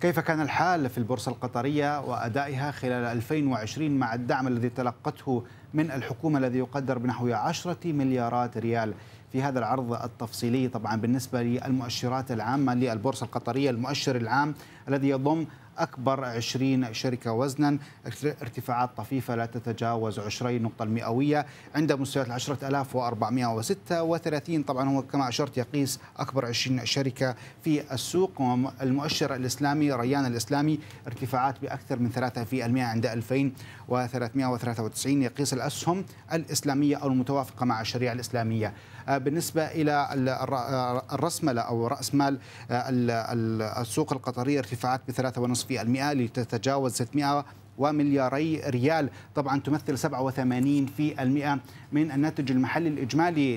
كيف كان الحال في البورصة القطرية وأدائها خلال 2020 مع الدعم الذي تلقته من الحكومة الذي يقدر بنحو 10 مليارات ريال في هذا العرض التفصيلي طبعا بالنسبة للمؤشرات العامة للبورصة القطرية المؤشر العام الذي يضم أكبر 20 شركة وزنا ارتفاعات طفيفة لا تتجاوز 20 نقطة المئوية عند مستويات 10436 طبعا هو كما أشرت يقيس أكبر 20 شركة في السوق المؤشر الإسلامي ريان الإسلامي ارتفاعات بأكثر من 3% عند 2393 يقيس الأسهم الإسلامية أو المتوافقة مع الشريعة الإسلامية آه، بالنسبة إلى آه، الرسملة أو رأس مال آه، السوق القطرية ارتفاعات ب 3.5 في المئة لتتجاوز 600 وملياري ريال طبعا تمثل 87 في المئة من الناتج المحلي الإجمالي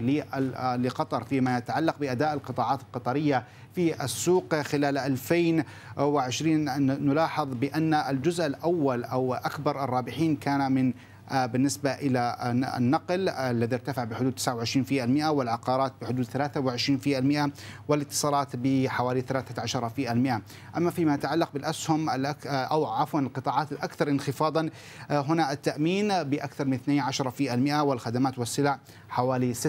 لقطر فيما يتعلق بأداء القطاعات القطرية في السوق خلال 2020 نلاحظ بأن الجزء الأول أو أكبر الرابحين كان من آه، بالنسبة إلى النقل آه، الذي ارتفع بحدود 29% والعقارات بحدود 23% والاتصالات بحوالي 13% أما فيما يتعلق بالأسهم آه، أو عفوا القطاعات الأكثر انخفاضا هنا التأمين بأكثر من 12% والخدمات والسلع حوالي 6%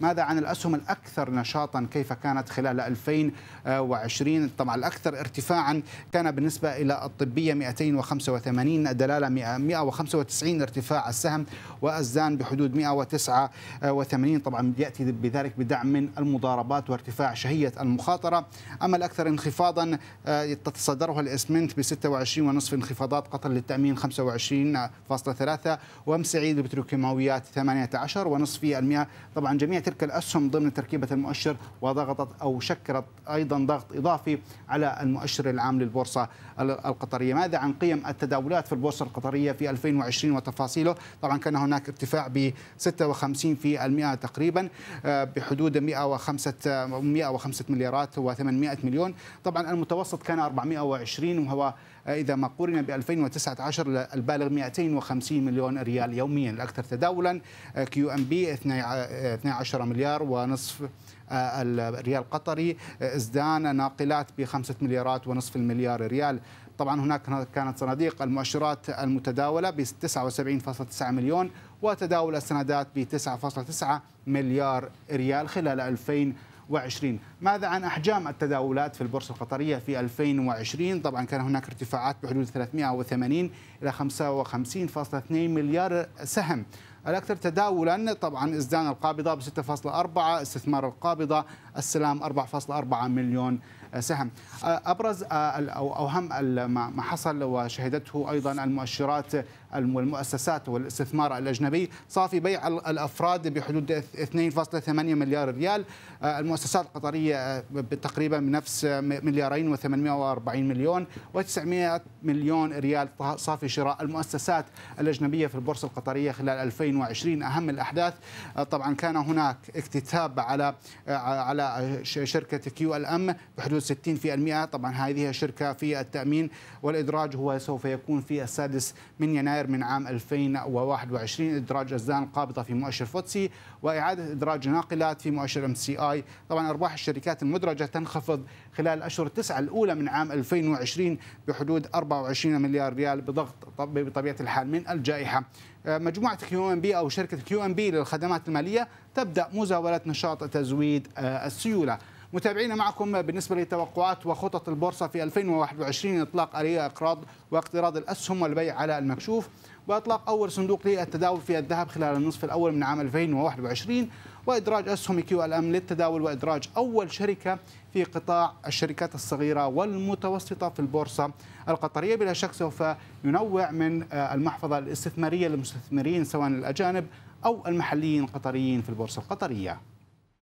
ماذا عن الأسهم الأكثر نشاطا كيف كانت خلال 2020 طبعا الأكثر ارتفاعا كان بالنسبة إلى الطبية 285 دلالة 150 195 ارتفاع السهم وأزدان بحدود 189 طبعا يأتي بذلك بدعم من المضاربات وارتفاع شهية المخاطرة أما الأكثر انخفاضا آه، تتصدرها الإسمنت ب 26.5 انخفاضات قطر للتأمين 25.3 ومسعيد بتروكيماويات المئة طبعا جميع تلك الأسهم ضمن تركيبة المؤشر وضغطت أو شكلت أيضا ضغط إضافي على المؤشر العام للبورصة القطرية ماذا عن قيم التداولات في البورصة القطرية في 2000 2020 وتفاصيله طبعا كان هناك ارتفاع ب 56% تقريبا آه، بحدود 105 105 مليارات و800 مليون طبعا المتوسط كان 420 وهو إذا ما قورنا ب 2019 البالغ 250 مليون ريال يوميا الأكثر تداولا آه، كيو ام بي 12 مليار ونصف الريال القطري ازدان ناقلات بخمسة مليارات ونصف المليار ريال طبعا هناك كانت صناديق المؤشرات المتداولة ب 79.9 مليون وتداول السندات ب 9.9 مليار ريال خلال 2020 ماذا عن أحجام التداولات في البورصة القطرية في 2020 طبعا كان هناك ارتفاعات بحدود 380 إلى 55.2 مليار سهم الأكثر تداولا طبعا إزدان القابضة ب 6.4 استثمار القابضة السلام 4.4 مليون سهم أبرز أو أوهم ما حصل وشهدته أيضا المؤشرات والمؤسسات والاستثمار الأجنبي صافي بيع الأفراد بحدود 2.8 مليار ريال المؤسسات القطرية تقريبا بنفس مليارين و840 مليون و900 مليون ريال صافي شراء المؤسسات الأجنبية في البورصة القطرية خلال 2000 2020 اهم الاحداث آه، طبعا كان هناك اكتتاب على آه، على شركه كيو ال ام بحدود 60% طبعا هذه الشركه في التامين والادراج هو سوف يكون في السادس من يناير من عام 2021 ادراج اسدان قابضه في مؤشر فوتسي واعاده ادراج ناقلات في مؤشر ام سي اي طبعا ارباح الشركات المدرجه تنخفض خلال الاشهر التسعه الاولى من عام 2020 بحدود 24 مليار ريال بضغط بطبيعه الحال من الجائحه آه، مجموعة كيو ام بي أو شركة كيو ام بي للخدمات المالية تبدأ مزاولة نشاط تزويد آه، السيولة متابعينا معكم بالنسبة للتوقعات وخطط البورصة في 2021 إطلاق آلية إقراض واقتراض الأسهم والبيع على المكشوف وإطلاق أول صندوق للتداول في الذهب خلال النصف الأول من عام 2021 وإدراج أسهم كيو ال أم للتداول وإدراج أول شركة في قطاع الشركات الصغيرة والمتوسطة في البورصة القطرية بلا شك سوف ينوع من آه، المحفظة الاستثمارية للمستثمرين سواء الأجانب أو المحليين القطريين في البورصة القطرية